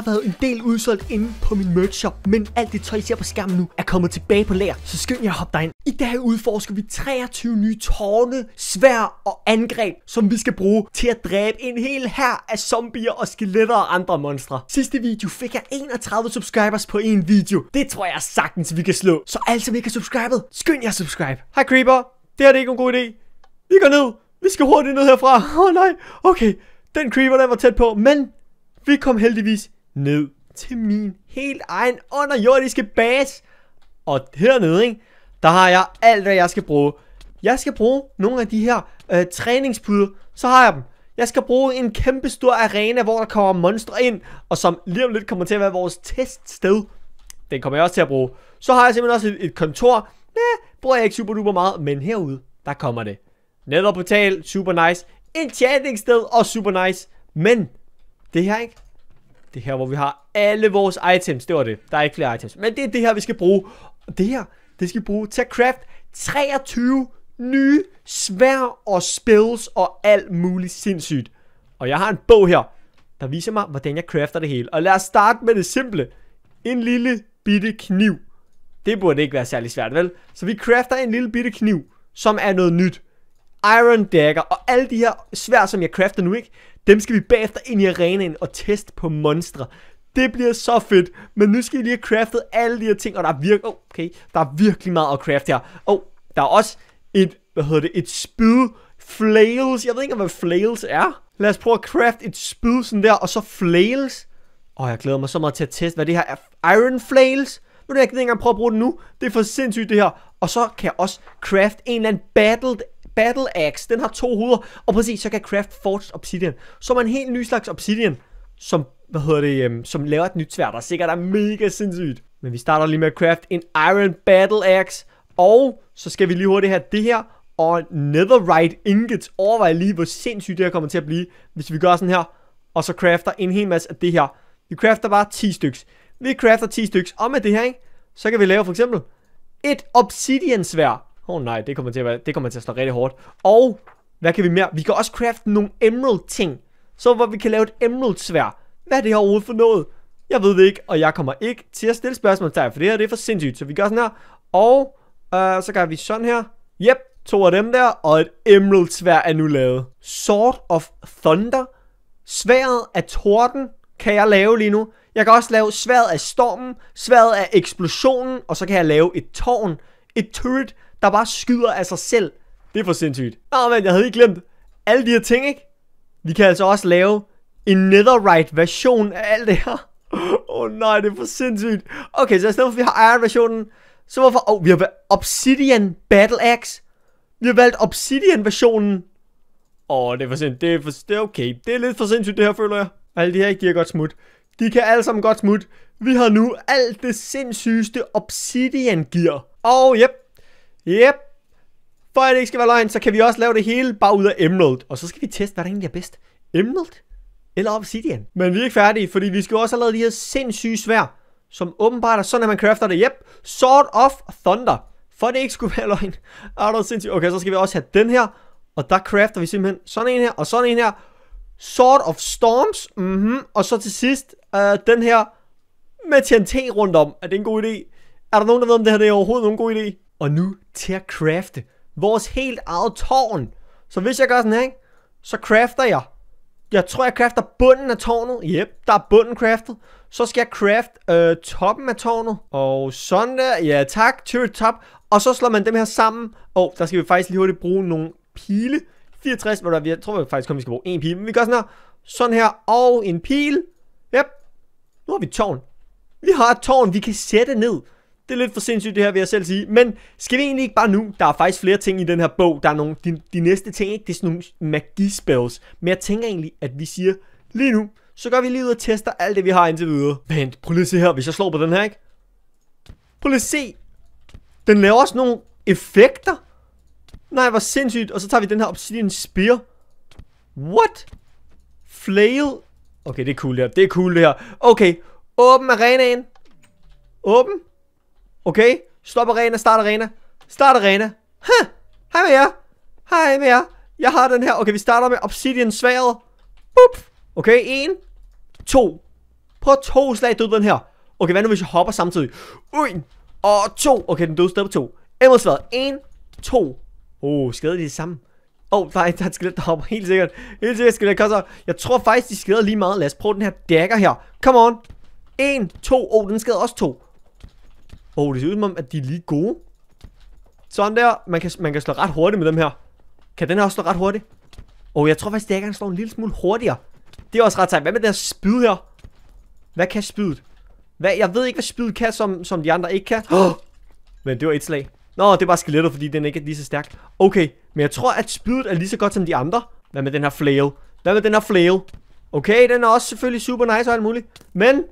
har været en del udsolgt inde på min merch shop, men alt det tøj, I ser på skærmen nu, er kommet tilbage på lager, så skynd jer at hoppe dig ind. I dag udforsker vi 23 nye tårne, svær og angreb, som vi skal bruge til at dræbe en hel her af zombier og skeletter og andre monstre. Sidste video fik jeg 31 subscribers på en video. Det tror jeg sagtens, vi kan slå. Så alle, som ikke er subscribet, skynd jer at subscribe. Hej Creeper, det her det er ikke en god idé. Vi går ned. Vi skal hurtigt ned herfra. Åh oh, nej, okay. Den creeper, der var tæt på, men vi kom heldigvis ned til min helt egen underjordiske base. Og hernede, ikke, der har jeg alt, hvad jeg skal bruge. Jeg skal bruge nogle af de her øh, træningspuder, så har jeg dem. Jeg skal bruge en kæmpe stor arena, hvor der kommer monstre ind, og som lige om lidt kommer til at være vores teststed. Den kommer jeg også til at bruge. Så har jeg simpelthen også et, et kontor. Ja, bruger jeg ikke super duper meget, men herude, der kommer det. Nether portal, super nice. Enchanting sted, og super nice. Men, det her ikke, det her, hvor vi har alle vores items. Det var det. Der er ikke flere items. Men det er det her, vi skal bruge. Og det her, det skal vi bruge til at craft 23 nye svær og spells og alt muligt sindssygt. Og jeg har en bog her, der viser mig, hvordan jeg crafter det hele. Og lad os starte med det simple. En lille bitte kniv. Det burde ikke være særlig svært, vel? Så vi crafter en lille bitte kniv, som er noget nyt. Iron Dagger og alle de her svær, som jeg crafter nu, ikke? Dem skal vi bagefter ind i arenaen og teste på monstre. Det bliver så fedt, men nu skal vi lige have craftet alle de her ting, og der er, virke, oh, okay, der er virkelig meget at craft her. Og der er også et, hvad hedder det, et spyd, flails, jeg ved ikke, hvad flails er. Lad os prøve at craft et spyd sådan der, og så flails. Åh, oh, jeg glæder mig så meget til at teste, hvad det her er. Iron flails. Nu er jeg ikke engang prøve at bruge det nu. Det er for sindssygt det her. Og så kan jeg også craft en eller anden battled Battle Axe, den har to hoveder, og præcis, så kan Craft Forge Obsidian. Så er man en helt ny slags Obsidian, som, hvad hedder det, øhm, som laver et nyt svær, der sikkert er mega sindssygt. Men vi starter lige med at craft en Iron Battle Axe, og så skal vi lige hurtigt have det her, og Netherite Ingots. Overvej lige, hvor sindssygt det her kommer til at blive, hvis vi gør sådan her, og så crafter en hel masse af det her. Vi crafter bare 10 styks. Vi crafter 10 styks, og med det her, ikke, så kan vi lave for eksempel et obsidian svær. Åh oh, nej, det kommer, til at være, det kommer til at slå rigtig hårdt. Og, hvad kan vi mere? Vi kan også crafte nogle emerald ting. Så hvor vi kan lave et emerald svær. Hvad er det her overhovedet for noget? Jeg ved det ikke, og jeg kommer ikke til at stille spørgsmål dig, for det her det er for sindssygt. Så vi gør sådan her, og øh, så gør vi sådan her. Yep, to af dem der, og et emerald svær er nu lavet. Sword of Thunder. Sværet af torden kan jeg lave lige nu. Jeg kan også lave sværet af stormen, sværet af eksplosionen, og så kan jeg lave et tårn, et turret, der bare skyder af sig selv. Det er for sindssygt. Nå, oh, men jeg havde ikke glemt alle de her ting, ikke? Vi kan altså også lave en netherite version af alt det her. Åh oh, nej, det er for sindssygt. Okay, så i stedet for, at vi har Iron-versionen, så hvorfor... Åh, oh, vi har valgt Obsidian Battle Axe. Vi har valgt Obsidian-versionen. Åh, oh, det er for sindssygt. Det er, for, det er okay. Det er lidt for sindssygt, det her, føler jeg. Alle de her giver godt smut. De kan alle sammen godt smut. Vi har nu alt det sindssygeste Obsidian-gear. Og oh, yep, Yep. For at det ikke skal være løgn, så kan vi også lave det hele bare ud af Emerald. Og så skal vi teste, hvad der egentlig er bedst. Emerald eller Obsidian. Men vi er ikke færdige, fordi vi skal jo også have lavet de her sindssyge svær, som åbenbart er sådan, at man crafter det. Yep. Sword of Thunder. For at det ikke skulle være løgn. Er der sindssygt? Okay, så skal vi også have den her. Og der crafter vi simpelthen sådan en her, og sådan en her. Sword of Storms. Mm -hmm. Og så til sidst, øh, den her med TNT rundt om. Er det en god idé? Er der nogen, der ved, om det her det er overhovedet nogen god idé? og nu til at crafte vores helt eget tårn. Så hvis jeg gør sådan her, ikke? så crafter jeg. Jeg tror, jeg crafter bunden af tårnet. Yep, der er bunden craftet. Så skal jeg craft øh, toppen af tårnet. Og sådan der. Ja, tak. Cherry top. Og så slår man dem her sammen. Og der skal vi faktisk lige hurtigt bruge nogle pile. 64, hvor der, jeg tror vi faktisk kun, vi skal bruge en pil. Men vi gør sådan her. Sådan her. Og en pil. Yep. Nu har vi tårn. Vi har et tårn, vi kan sætte ned det er lidt for sindssygt det her, vil jeg selv sige. Men skal vi egentlig ikke bare nu? Der er faktisk flere ting i den her bog. Der er nogle, de, de næste ting, ikke? Det er sådan nogle magispells. Men jeg tænker egentlig, at vi siger lige nu, så går vi lige ud og tester alt det, vi har indtil videre. Vent, prøv lige at se her, hvis jeg slår på den her, ikke? Prøv lige at se. Den laver også nogle effekter. Nej, hvor sindssygt. Og så tager vi den her Obsidian Spear. What? Flail? Okay, det er cool det her. Det er cool det her. Okay, åben arenaen. Åben. Okay? Stop arena, start arena. Start arena. Huh. Hej med jer. Hej med jer. Jeg har den her. Okay, vi starter med obsidian sværet. Boop. Okay, en. To. På to slag død den her. Okay, hvad nu hvis jeg hopper samtidig? Ui. Og to. Okay, den døde stadig på to. sværet. En. To. Oh, skader de det samme? Åh, oh, nej, der er et skelet, der hopper. Helt sikkert. Helt sikkert skelet så. Jeg tror faktisk, de skader lige meget. Lad os prøve den her dagger her. Come on. En, to. Oh, den skader også to. Oh, det ser ud som om, at de er lige gode. Sådan der. Man kan, man kan slå ret hurtigt med dem her. Kan den her også slå ret hurtigt? Og oh, jeg tror faktisk, det er, at slår en lille smule hurtigere. Det er også ret sejt. Hvad med det her spyd her? Hvad kan spydet? Hvad? Jeg ved ikke, hvad spydet kan, som, som de andre ikke kan. Oh! Men det var et slag. Nå, det er bare skelettet, fordi den ikke er lige så stærk. Okay, men jeg tror, at spydet er lige så godt som de andre. Hvad med den her flail? Hvad med den her flail? Okay, den er også selvfølgelig super nice og alt muligt. Men,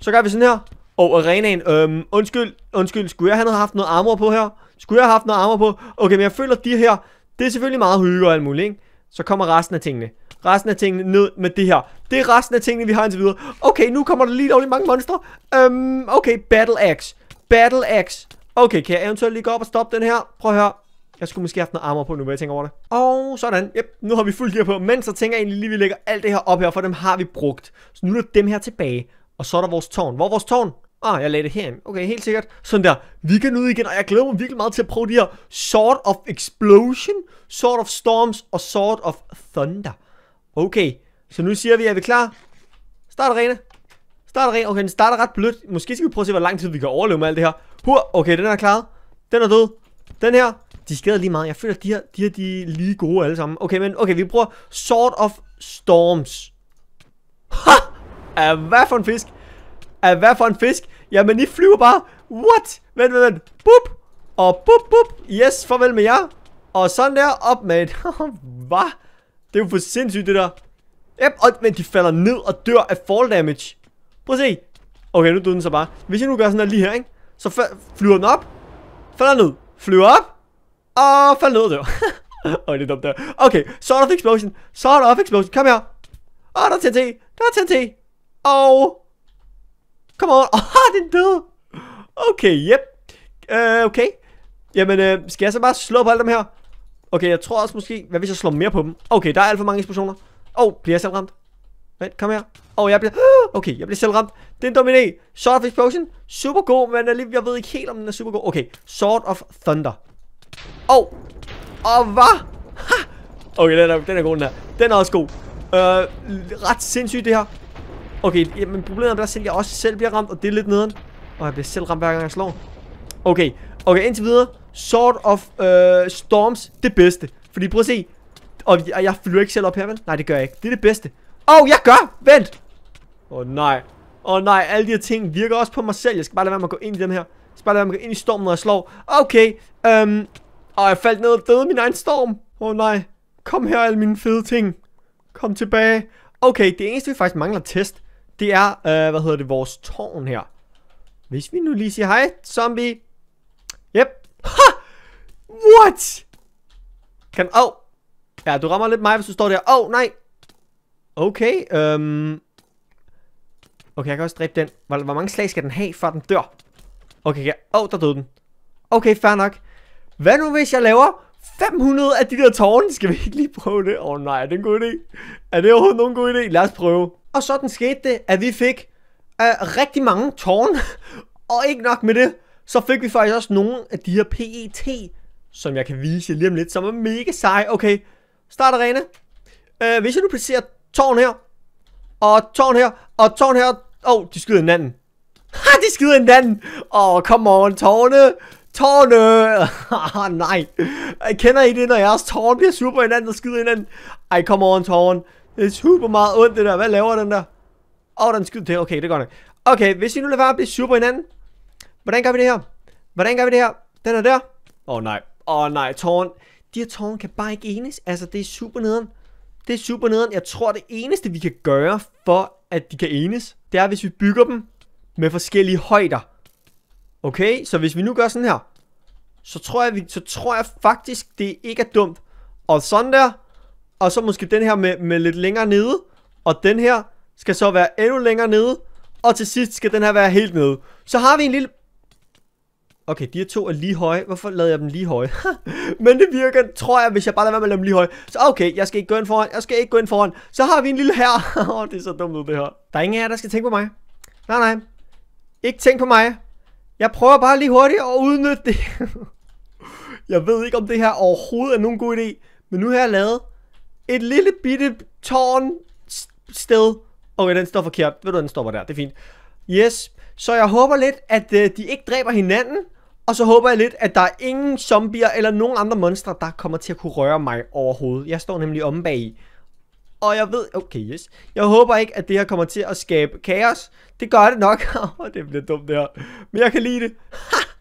så gør vi sådan her. Og arenaen, øhm, undskyld, undskyld, skulle jeg have haft noget armor på her? Skulle jeg have haft noget armor på? Okay, men jeg føler, de her, det er selvfølgelig meget hygge og alt muligt, ikke? Så kommer resten af tingene. Resten af tingene ned med det her. Det er resten af tingene, vi har indtil videre. Okay, nu kommer der lige lovlig mange monstre. Øhm, okay, Battle Axe. Battle Axe. Okay, kan jeg eventuelt lige gå op og stoppe den her? Prøv at høre. Jeg skulle måske have haft noget armor på nu, hvad jeg tænker over det. Og sådan. Yep, nu har vi fuld gear på. Men så tænker jeg egentlig lige, at vi lægger alt det her op her, for dem har vi brugt. Så nu er der dem her tilbage. Og så er der vores tårn. Hvor er vores tårn? Ah, jeg lagde det herind. Okay, helt sikkert. Sådan der. Vi kan ud igen, og jeg glæder mig virkelig meget til at prøve de her Sword of Explosion, Sword of Storms og Sword of Thunder. Okay, så nu siger vi, er vi klar? Start arena. Start arena. Okay, den starter ret blødt. Måske skal vi prøve at se, hvor lang tid vi kan overleve med alt det her. Hur, okay, den er klaret. Den er død. Den her, de skader lige meget. Jeg føler, at de her, de her, de er lige gode alle sammen. Okay, men okay, vi prøver Sword of Storms. Ha! Hvad for en fisk? Af hvad for en fisk? Jamen, I flyver bare. What? Vent, vent, vent. Bup. Og bup, bup. Yes, farvel med jer. Og sådan der, op med et. hvad? Det er jo for sindssygt, det der. Yep, og, men de falder ned og dør af fall damage. Prøv at se. Okay, nu døde den så bare. Hvis jeg nu gør sådan der lige her, ikke? Så flyver den op. Falder ned. Flyver op. Og falder ned og dør. Og det er dumt der. Okay, Sword of Explosion. Sword of Explosion. Kom her. Og der er TNT. Der er TNT. Og Come on. Åh, oh, den døde. Okay, yep. Uh, okay. Jamen, øh, skal jeg så bare slå på alle dem her? Okay, jeg tror også måske... Hvad hvis jeg slår mere på dem? Okay, der er alt for mange eksplosioner. Åh, oh, bliver jeg selv ramt? Vent, kom her. Åh, oh, jeg bliver... Okay, jeg bliver selv ramt. Det er en dum idé. Sword of Explosion. Super god, men jeg ved ikke helt, om den er super god. Okay, Sword of Thunder. Åh. Oh. Og oh, hvad? Okay, den er, den er god, den her. Den er også god. Øh, ret sindssygt, det her. Okay, men problemet er selv, at jeg også selv bliver ramt, og det er lidt nederen. Og jeg bliver selv ramt hver gang jeg slår. Okay, okay, indtil videre. Sword of uh, Storms, det bedste. Fordi prøv at se. Og jeg, jeg flyver ikke selv op her, vel? Nej, det gør jeg ikke. Det er det bedste. Åh, oh, jeg gør! Vent! Åh oh, nej. Åh oh, nej, alle de her ting virker også på mig selv. Jeg skal bare lade være med at gå ind i dem her. Jeg skal bare lade være med at gå ind i stormen, når jeg slår. Okay, øhm. Um, og jeg faldt ned og døde min egen storm. Åh oh, nej. Kom her, alle mine fede ting. Kom tilbage. Okay, det eneste vi faktisk mangler test, det er, øh, hvad hedder det, vores tårn her. Hvis vi nu lige siger hej, zombie. Yep. Ha! What? Kan, åh. Oh. Ja, du rammer lidt mig, hvis du står der. Åh, oh, nej. Okay, øhm. Okay, jeg kan også dræbe den. Hvor, hvor mange slag skal den have, før den dør? Okay, ja. Åh, oh, der døde den. Okay, fair nok. Hvad nu, hvis jeg laver 500 af de der tårne? Skal vi ikke lige prøve det? Åh oh, nej, er det en god idé? Er det overhovedet nogen god idé? Lad os prøve. Og sådan skete det, at vi fik uh, rigtig mange tårn, og ikke nok med det, så fik vi faktisk også nogle af de her PET, som jeg kan vise jer lige om lidt, som er mega seje. Okay, start arena. Uh, hvis jeg nu placerer tårn her, og tårn her, og tårn her, åh, oh, de skyder hinanden. Ha, de skyder hinanden. Åh, oh, come on, tårne. Tårne! nej. Kender I det, når jeres tårn bliver super hinanden og skyder hinanden? Ej, come on, tårn. Det er super meget ondt det der. Hvad laver den der? Åh, oh, den skyder til. Okay, det går nok. Okay, hvis vi nu lader være at blive sur på hinanden. Hvordan gør vi det her? Hvordan gør vi det her? Den er der. Åh oh, nej. Åh oh, nej, tårn. De her tårn kan bare ikke enes. Altså, det er super nederen. Det er super nederen. Jeg tror, det eneste, vi kan gøre for, at de kan enes, det er, hvis vi bygger dem med forskellige højder. Okay, så hvis vi nu gør sådan her, så tror jeg, vi, så tror jeg faktisk, det ikke er dumt. Og sådan der, og så måske den her med, med lidt længere nede, og den her skal så være endnu længere nede, og til sidst skal den her være helt nede. Så har vi en lille... Okay, de her to er lige høje. Hvorfor lavede jeg dem lige høje? Men det virker, tror jeg, hvis jeg bare lader være med at lade dem lige høje. Så okay, jeg skal ikke gå ind foran. Jeg skal ikke gå ind foran. Så har vi en lille her. Åh, det er så dumt ud, det her. Der er ingen af jer, der skal tænke på mig. Nej, nej. Ikke tænk på mig. Jeg prøver bare lige hurtigt at udnytte det. jeg ved ikke, om det her overhovedet er nogen god idé. Men nu har jeg lavet et lille bitte tårn sted. Okay, den står forkert. Ved du, den står der. Det er fint. Yes. Så jeg håber lidt, at øh, de ikke dræber hinanden. Og så håber jeg lidt, at der er ingen zombier eller nogen andre monstre, der kommer til at kunne røre mig overhovedet. Jeg står nemlig omme bag i. Og jeg ved... Okay, yes. Jeg håber ikke, at det her kommer til at skabe kaos. Det gør det nok. det bliver dumt, det her. Men jeg kan lide det.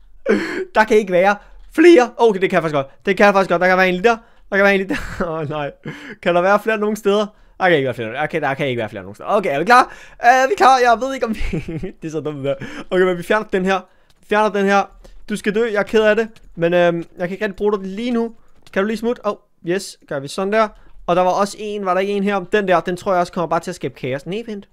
der kan ikke være flere... Okay, det kan jeg faktisk godt. Det kan jeg faktisk godt. Der kan være en liter... Der kan være egentlig... Åh oh, nej. Kan der være flere nogen steder? Der kan ikke være flere. Okay, der kan ikke være flere nogen steder. Okay, er vi klar? Øh, er vi klar? Jeg ved ikke om vi... det er så dumt der. Okay, men vi fjerner den her. Vi fjerner den her. Du skal dø, jeg er ked af det. Men øhm, jeg kan ikke rigtig bruge dig lige nu. Kan du lige smutte? Åh, oh, yes. Gør vi sådan der. Og der var også en, var der ikke en her om den der? Den tror jeg også kommer bare til at skabe kaos. Nej, vent.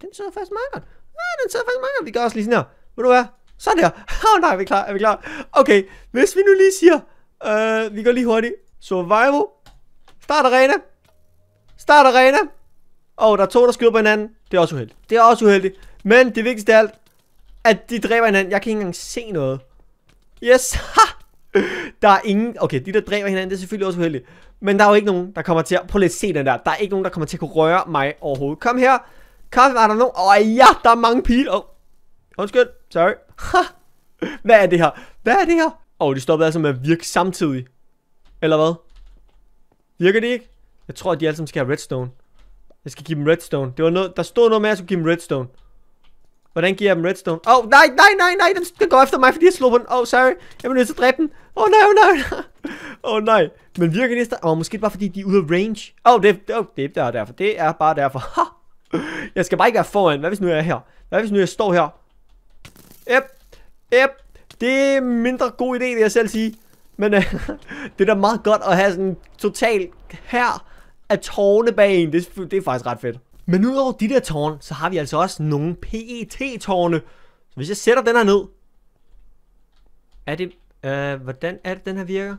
Den sidder faktisk meget godt. Nej, den sidder faktisk meget godt. Vi gør også lige sådan her. Ved du hvad? Sådan der. Åh oh, nej, er vi klar? Er vi klar? Okay, hvis vi nu lige siger... Øh, vi går lige hurtigt. Survival. Start arena. Start arena. Og der er to, der skyder på hinanden. Det er også uheldigt. Det er også uheldigt. Men det vigtigste af alt, at de dræber hinanden. Jeg kan ikke engang se noget. Yes, ha! Der er ingen... Okay, de der dræber hinanden, det er selvfølgelig også uheldigt. Men der er jo ikke nogen, der kommer til at... Prøv lige at se den der. Der er ikke nogen, der kommer til at kunne røre mig overhovedet. Kom her. Kom, er der nogen? Åh oh, ja, der er mange pile. Oh. Undskyld. Sorry. Ha! Hvad er det her? Hvad er det her? Åh, oh, de stoppede altså med at virke samtidig. Eller hvad? Virker det ikke? Jeg tror, at de alle sammen skal have redstone. Jeg skal give dem redstone. Det var noget, der stod noget med, at jeg skulle give dem redstone. Hvordan giver jeg dem redstone? Åh, oh, nej, nej, nej, nej, den, den går efter mig, fordi jeg slog på den. Åh, oh, sorry. Jeg blev nødt til at dræbe den. Åh, oh, nej, åh, oh, nej. Åh, oh, nej. Men virker det Åh, oh, måske bare fordi de er ude af range. Åh, oh, det, oh, det er derfor. Det er bare derfor. Ha! Jeg skal bare ikke være foran. Hvad hvis nu jeg er her? Hvad hvis nu jeg står her? Yep. Yep. Det er mindre god idé, det jeg selv sige. Men øh, det er da meget godt at have sådan total her af tårne bag en. Det, det er faktisk ret fedt. Men udover de der tårne, så har vi altså også nogle PET-tårne. Så hvis jeg sætter den her ned... Er det... Øh, hvordan er det, den her virker?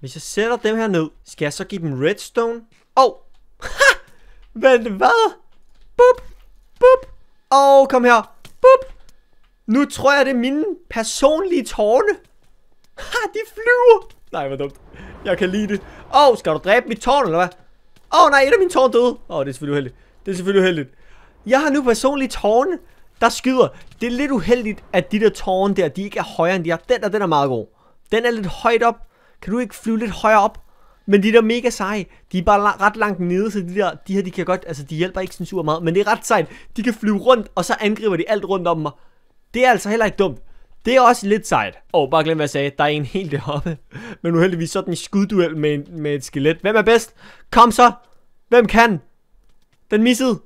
Hvis jeg sætter dem her ned, skal jeg så give dem redstone? Åh! Oh. Ha! Vent, hvad? Bup! Bup! Åh, oh, kom her! Bup! Nu tror jeg, det er mine personlige tårne. Ha, de flyver! Nej, hvor dumt. Jeg kan lide det. Åh, oh, skal du dræbe mit tårn, eller hvad? Åh oh, nej, et af mine tårn døde. Åh, oh, det er selvfølgelig uheldigt. Det er selvfølgelig uheldigt. Jeg har nu personligt tårne, der skyder. Det er lidt uheldigt, at de der tårne der, de ikke er højere end de er. Den der, den er meget god. Den er lidt højt op. Kan du ikke flyve lidt højere op? Men de der mega seje, de er bare ret langt nede, så de der, de her, de kan godt, altså de hjælper ikke sådan super meget, men det er ret sejt. De kan flyve rundt, og så angriber de alt rundt om mig. Det er altså heller ikke dumt. Det er også lidt sejt. Og oh, bare glem hvad jeg sagde, der er en helt deroppe. Men uheldigvis sådan en skudduel med, en, med et skelet. Hvem er bedst? Kom så! Hvem kan? Den missede.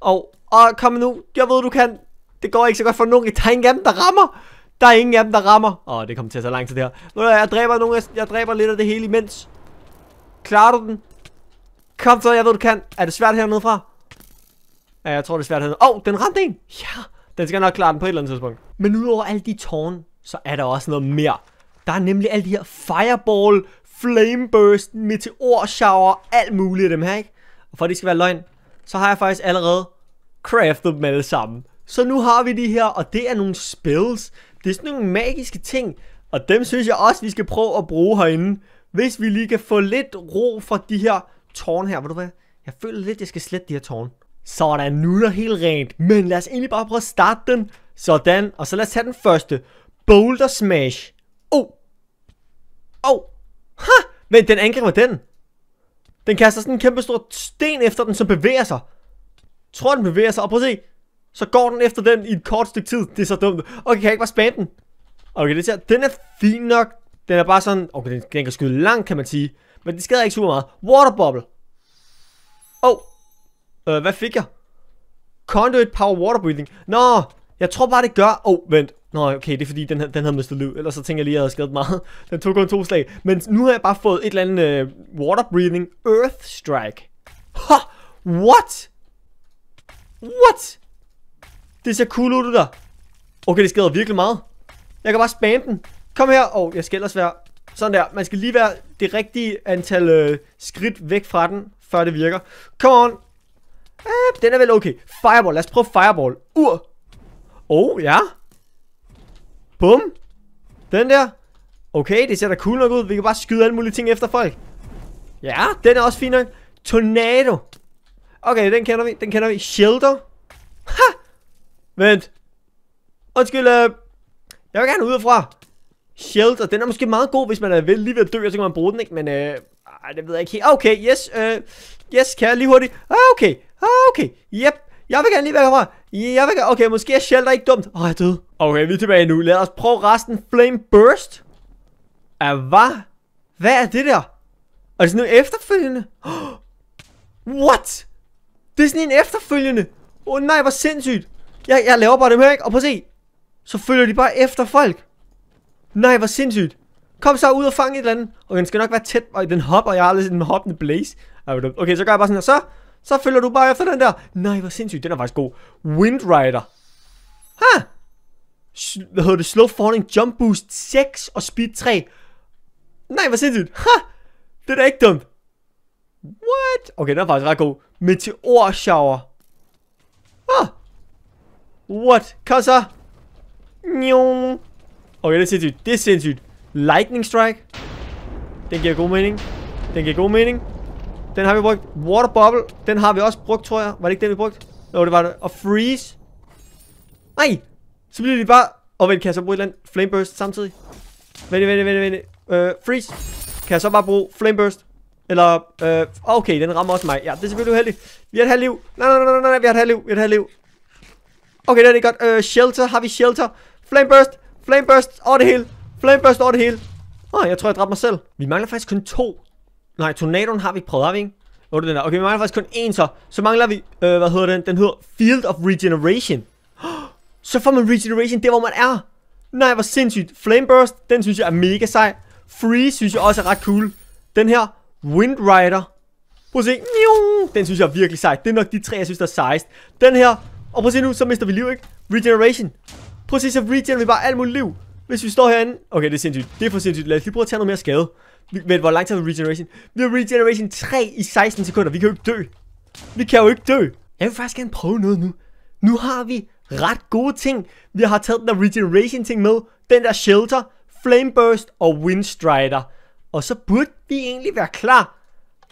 Og, oh, og oh, kom nu, jeg ved du kan. Det går ikke så godt for nogen. Der er ingen af dem, der rammer. Der er ingen af dem, der rammer. Åh, oh, det kommer til at tage lang tid det her. Nå, jeg dræber, nogen, jeg dræber lidt af det hele imens. Klarer du den? Kom så, jeg ved du kan. Er det svært hernede fra? Ja, jeg tror det er svært hernede. Åh, oh, den ramte en. Ja. Den skal nok klare den på et eller andet tidspunkt. Men udover alle de tårn, så er der også noget mere. Der er nemlig alle de her fireball, flame burst, shower, alt muligt af dem her, ikke? Og for at det skal være løgn, så har jeg faktisk allerede craftet dem alle sammen. Så nu har vi de her, og det er nogle spells. Det er sådan nogle magiske ting, og dem synes jeg også, vi skal prøve at bruge herinde. Hvis vi lige kan få lidt ro fra de her tårn her, ved du hvad? Jeg føler lidt, jeg skal slette de her tårn. Sådan, nu er der helt rent. Men lad os egentlig bare prøve at starte den. Sådan, og så lad os tage den første. Boulder Smash. Oh. Oh. Ha! Vent, den angriber den. Den kaster sådan en kæmpe stor sten efter den, som bevæger sig. Jeg tror, den bevæger sig. Og prøv at se. Så går den efter den i et kort stykke tid. Det er så dumt. Okay, kan jeg ikke bare spamme den? Okay, det ser, den er fin nok. Den er bare sådan... Okay, den, den kan skyde langt, kan man sige. Men det skader ikke super meget. Water bubble. Oh. Øh, hvad fik jeg? Conduit Power Water Breathing. Nå, jeg tror bare det gør... Åh, oh, vent. Nå, okay, det er fordi, den, den havde mistet liv. Ellers så tænker jeg lige, at jeg havde skadet meget. Den tog kun to slag. Men nu har jeg bare fået et eller andet uh, Water Breathing Earth Strike. Ha! What? What? Det ser cool ud, du der. Okay, det skader virkelig meget. Jeg kan bare spamme den. Kom her. Åh, oh, jeg skal ellers være... Sådan der. Man skal lige være det rigtige antal uh, skridt væk fra den, før det virker. Come on. Øh, den er vel okay. Fireball, lad os prøve fireball. Ur. Oh, ja. Bum. Den der. Okay, det ser da cool nok ud. Vi kan bare skyde alle mulige ting efter folk. Ja, den er også fin nok. Tornado. Okay, den kender vi. Den kender vi. Shelter. Ha! Vent. Undskyld, øh. Jeg vil gerne ud Shelter. Den er måske meget god, hvis man er ved, lige ved at dø, og så kan man bruge den, ikke? Men øh, ej, det ved jeg ikke helt. Okay, yes. Øh, yes, kan jeg lige hurtigt. Ah, okay. Ah, okay. Yep. Jeg vil gerne lige være herfra. Jeg vil gerne... Okay, måske er shelter ikke dumt. Åh, oh, jeg er død. Okay, vi er tilbage nu. Lad os prøve resten. Flame Burst. Ah, hvad? Hvad er det der? Er det sådan en efterfølgende? Oh, what? Det er sådan en efterfølgende. Åh oh, nej, hvor sindssygt. Jeg, jeg laver bare dem her, ikke? Og prøv at se. Så følger de bare efter folk. Nej, hvor sindssygt. Kom så ud og fang et eller andet. Okay, den skal nok være tæt. Og den hopper. Jeg har aldrig set den hoppende blaze. Ah, okay, så gør jeg bare sådan her. Så så følger du bare efter den der. Nej, hvor sindssygt. Den er faktisk god. Windrider. Ha! Hvad hedder det? Slow Falling Jump Boost 6 og Speed 3. Nej, hvor sindssygt. Ha! Det er da ikke dumt. What? Okay, den er faktisk ret god. Meteor Shower. Ah! What? Kom så. Njong. Okay, det er sindssygt. Det er sindssygt. Lightning Strike. Den giver god mening. Den giver god mening. Den har vi brugt. Water bubble. Den har vi også brugt, tror jeg. Var det ikke den, vi brugte? Jo, det var det. Og freeze. Nej! Så bliver de bare... Og vent, kan jeg så bruge et eller andet flame burst samtidig? Vent, vent, vent, vent. Øh, freeze. Kan jeg så bare bruge flame burst? Eller, øh, ah, okay, den rammer også mig. Ja, det er selvfølgelig uheldigt. Vi har et halvt liv. Nej, nej, nej, nej, nej, vi har et halvt liv. Vi har et halvt liv. Okay, det er det godt. Øh, shelter. Har vi shelter? Flame burst. Flame burst over det hele. Flame burst over det hele. Åh, oh, jeg tror, jeg dræbte mig selv. Vi mangler faktisk kun to Nej, tornadoen har vi prøvet, har vi ikke? det den der. Okay, vi mangler faktisk kun én så. Så mangler vi, øh, hvad hedder den? Den hedder Field of Regeneration. Så får man Regeneration der, hvor man er. Nej, hvor sindssygt. Flame Burst, den synes jeg er mega sej. Freeze synes jeg også er ret cool. Den her, Wind Rider. Prøv at se. Den synes jeg er virkelig sej. Det er nok de tre, jeg synes, der er sejst. Den her. Og prøv at se nu, så mister vi liv, ikke? Regeneration. Prøv at se, så regenerer vi bare alt muligt liv. Hvis vi står herinde. Okay, det er sindssygt. Det er for sindssygt. Lad os lige prøve at tage noget mere skade. Men hvor lang tid har vi regeneration? Vi har regeneration 3 i 16 sekunder. Vi kan jo ikke dø. Vi kan jo ikke dø. Jeg vil faktisk gerne prøve noget nu. Nu har vi ret gode ting. Vi har taget den der regeneration ting med. Den der shelter, flame burst og windstrider. Og så burde vi egentlig være klar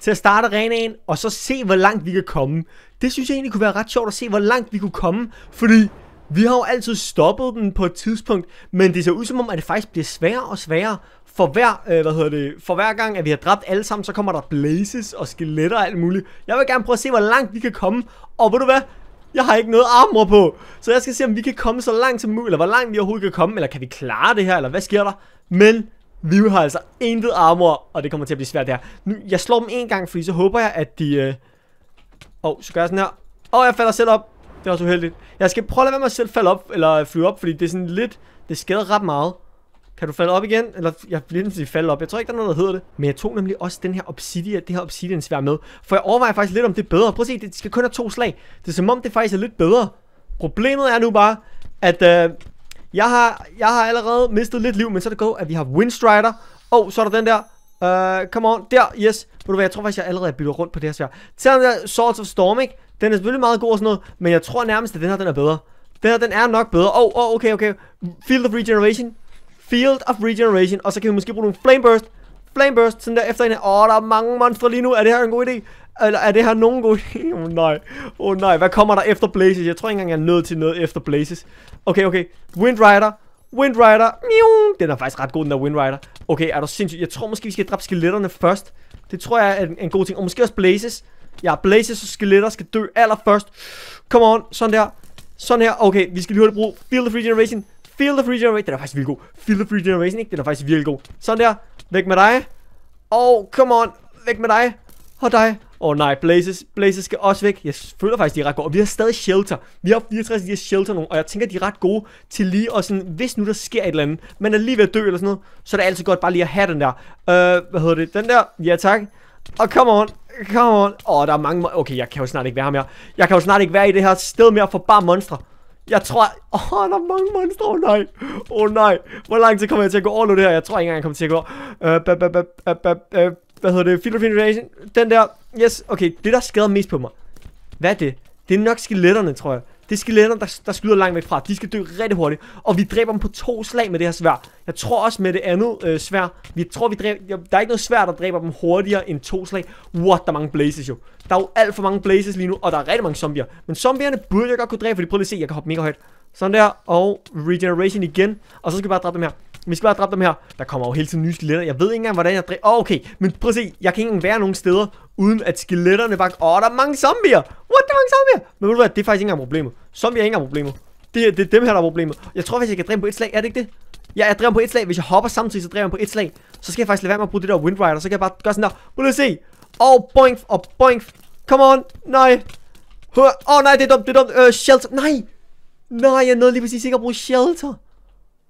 til at starte arenaen, og så se, hvor langt vi kan komme. Det synes jeg egentlig kunne være ret sjovt at se, hvor langt vi kunne komme, fordi vi har jo altid stoppet den på et tidspunkt, men det ser ud som om, at det faktisk bliver sværere og sværere for hver, øh, hvad hedder det, for hver gang, at vi har dræbt alle sammen, så kommer der blazes og skeletter og alt muligt. Jeg vil gerne prøve at se, hvor langt vi kan komme. Og ved du hvad? Jeg har ikke noget armor på. Så jeg skal se, om vi kan komme så langt som muligt, eller hvor langt vi overhovedet kan komme, eller kan vi klare det her, eller hvad sker der? Men vi har altså intet armor, og det kommer til at blive svært der. Nu, jeg slår dem en gang, fordi så håber jeg, at de... Øh, Åh, øh... oh, så gør jeg sådan her. Åh, oh, jeg falder selv op. Det var så uheldigt. Jeg skal prøve at lade være med at selv falde op, eller flyve op, fordi det er sådan lidt... Det skader ret meget. Kan du falde op igen? Eller jeg bliver nødt til at falde op. Jeg tror ikke, der er noget, der hedder det. Men jeg tog nemlig også den her obsidian, det her obsidian svær med. For jeg overvejer faktisk lidt, om det er bedre. Prøv at se, det skal kun have to slag. Det er som om, det faktisk er lidt bedre. Problemet er nu bare, at øh, jeg, har, jeg har allerede mistet lidt liv, men så er det gået, at vi har Windstrider. Og så er der den der. Uh, come on, der, yes. Ved du hvad, jeg tror faktisk, jeg allerede er byttet rundt på det her svær. Tag den der Swords of Storm, ikke? Den er selvfølgelig meget god og sådan noget, men jeg tror nærmest, at den her, den er bedre. Den her, den er nok bedre. Åh, oh, oh, okay, okay. Field of Regeneration. Field of Regeneration, og så kan vi måske bruge nogle Flame Burst. Flame Burst, sådan der efter en Åh, oh, der er mange monstre lige nu. Er det her en god idé? Eller er det her nogen god idé? Åh oh, nej. Åh oh, nej, hvad kommer der efter Blazes? Jeg tror ikke engang, jeg er nødt til noget efter Blazes. Okay, okay. Wind Rider. Wind Rider. Den er faktisk ret god, den der Wind Rider. Okay, er du sindssygt? Jeg tror måske, vi skal dræbe skeletterne først. Det tror jeg er en, en god ting. Og måske også Blazes. Ja, Blazes og skeletter skal dø allerførst. Come on. Sådan der. Sådan her. Okay, vi skal lige hurtigt bruge Field of Regeneration. Field of Regeneration. Den er faktisk virkelig god. Field of Regeneration, ikke? Den er faktisk virkelig god. Sådan der. Væk med dig. Oh, come on. Væk med dig. Og dig. Åh oh, nej, Blazes. Blazes skal også væk. Jeg føler faktisk, de er ret gode. Og vi har stadig shelter. Vi har 64 de shelter nogle. Og jeg tænker, de er ret gode til lige at sådan, hvis nu der sker et eller andet, man er lige ved at dø eller sådan noget, så er det altid godt bare lige at have den der. Øh, uh, hvad hedder det? Den der. Ja, tak. Og oh, come on. Come on. Åh, oh, der er mange... Okay, jeg kan jo snart ikke være her mere. Jeg kan jo snart ikke være i det her sted mere for bare monstre. Jeg tror... Åh, oh, der er mange monstre. Åh oh, nej. Åh oh, nej. Hvor lang tid kommer jeg til at gå over nu det her? Jeg tror ikke engang, jeg kommer til at gå over. Uh, uh, hvad hedder det? Field of Den der. Yes, okay. Det der skader mest på mig. Hvad er det? Det er nok skeletterne, tror jeg. Det er skeletter, der, der skyder langt væk fra. De skal dø rigtig hurtigt. Og vi dræber dem på to slag med det her svær. Jeg tror også med det andet øh, svær. Vi tror, vi dræber... Der er ikke noget svær, der dræber dem hurtigere end to slag. What, der er mange blazes jo. Der er jo alt for mange blazes lige nu, og der er rigtig mange zombier. Men zombierne burde jeg godt kunne dræbe, fordi prøv lige at se, jeg kan hoppe mega højt. Sådan der, og regeneration igen. Og så skal vi bare dræbe dem her. Vi skal bare dræbe dem her. Der kommer jo hele tiden nye skeletter. Jeg ved ikke engang, hvordan jeg dræber. oh, okay. Men prøv at se. Jeg kan ikke engang være nogen steder, uden at skeletterne bare... Åh, oh, der er mange zombier. What? Der er mange zombier. Men ved du hvad? Det er faktisk ikke engang problemet. Zombier er ikke engang problemet. Det, det er dem her, der er problemet. Jeg tror faktisk, jeg kan dræbe på et slag. Er det ikke det? Ja, jeg dræber på et slag. Hvis jeg hopper samtidig, så dræber jeg på et slag. Så skal jeg faktisk lade være med at bruge det der windrider. Så kan jeg bare gøre sådan der. Prøv at se. Åh, oh, boink og oh, boink. Come on. Nej. Åh, oh, nej, det er dumt, det er dumt. Uh, shelter. Nej. Nej, jeg nåede lige præcis ikke at bruge shelter.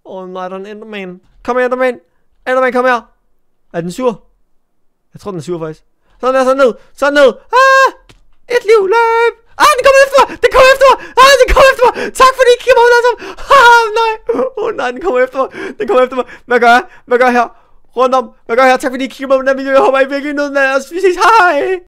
Åh oh, nej, der er en enderman. Kom her, enderman. Enderman, kom her. Er den sur? Jeg tror, den er sur faktisk. Sådan der, sådan ned. Sådan ned. Ah! Et liv, løb! Ah, den kommer efter mig! Den kommer efter mig! Ah, den kommer efter mig! Tak fordi I kigger mig ud, altså! Ah, nej! Åh oh, nej, den kommer efter mig! Den kommer efter mig! Hvad gør jeg? Hvad gør jeg her? Rundt om! Hvad gør jeg her? Tak fordi I kigger mig ud, den video. Jeg håber, I virkelig nød den. os. vi ses. Hej!